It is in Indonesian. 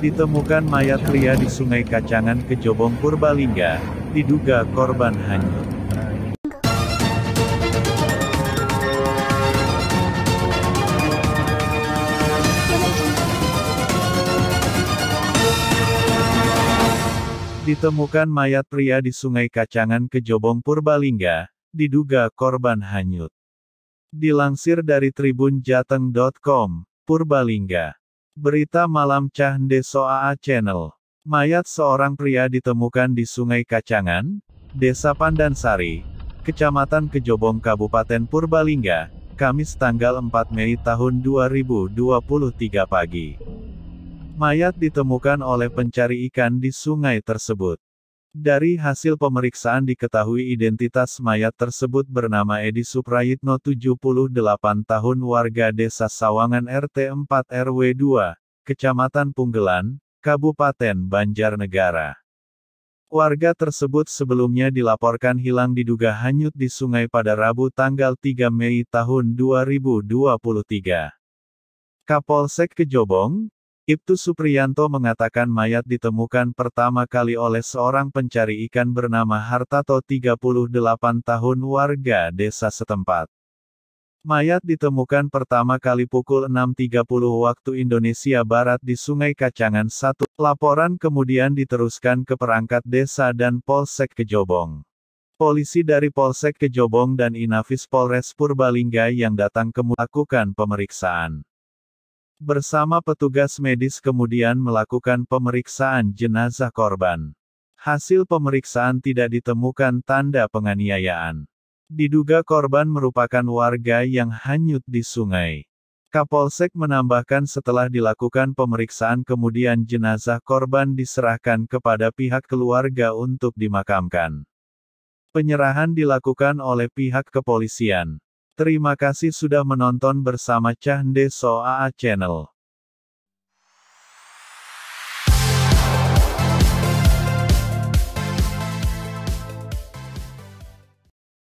ditemukan mayat pria di Sungai Kacangan Kejobong Purbalingga, diduga korban hanyut. Ditemukan mayat pria di Sungai Kacangan Kejobong Purbalingga, diduga korban hanyut. Dilansir dari tribunjateng.com, Purbalingga. Berita Malam Cahnde Soa Channel. Mayat seorang pria ditemukan di Sungai Kacangan, Desa Pandansari, Kecamatan Kejobong Kabupaten Purbalingga, Kamis tanggal 4 Mei tahun 2023 pagi. Mayat ditemukan oleh pencari ikan di sungai tersebut. Dari hasil pemeriksaan diketahui identitas mayat tersebut bernama Edi Suprayitno 78 tahun warga desa Sawangan RT 4 RW 2, Kecamatan Punggelan, Kabupaten Banjarnegara. Warga tersebut sebelumnya dilaporkan hilang diduga hanyut di sungai pada Rabu tanggal 3 Mei tahun 2023. Kapolsek Kejobong, Ibtu Supriyanto mengatakan mayat ditemukan pertama kali oleh seorang pencari ikan bernama Hartato 38 tahun warga desa setempat. Mayat ditemukan pertama kali pukul 6.30 waktu Indonesia Barat di Sungai Kacangan 1. Laporan kemudian diteruskan ke perangkat desa dan Polsek Kejobong. Polisi dari Polsek Kejobong dan Inafis Polres Purbalingga yang datang kemudian melakukan pemeriksaan bersama petugas medis kemudian melakukan pemeriksaan jenazah korban. Hasil pemeriksaan tidak ditemukan tanda penganiayaan. Diduga korban merupakan warga yang hanyut di sungai. Kapolsek menambahkan setelah dilakukan pemeriksaan kemudian jenazah korban diserahkan kepada pihak keluarga untuk dimakamkan. Penyerahan dilakukan oleh pihak kepolisian. Terima kasih sudah menonton bersama Cahnde Soa Channel.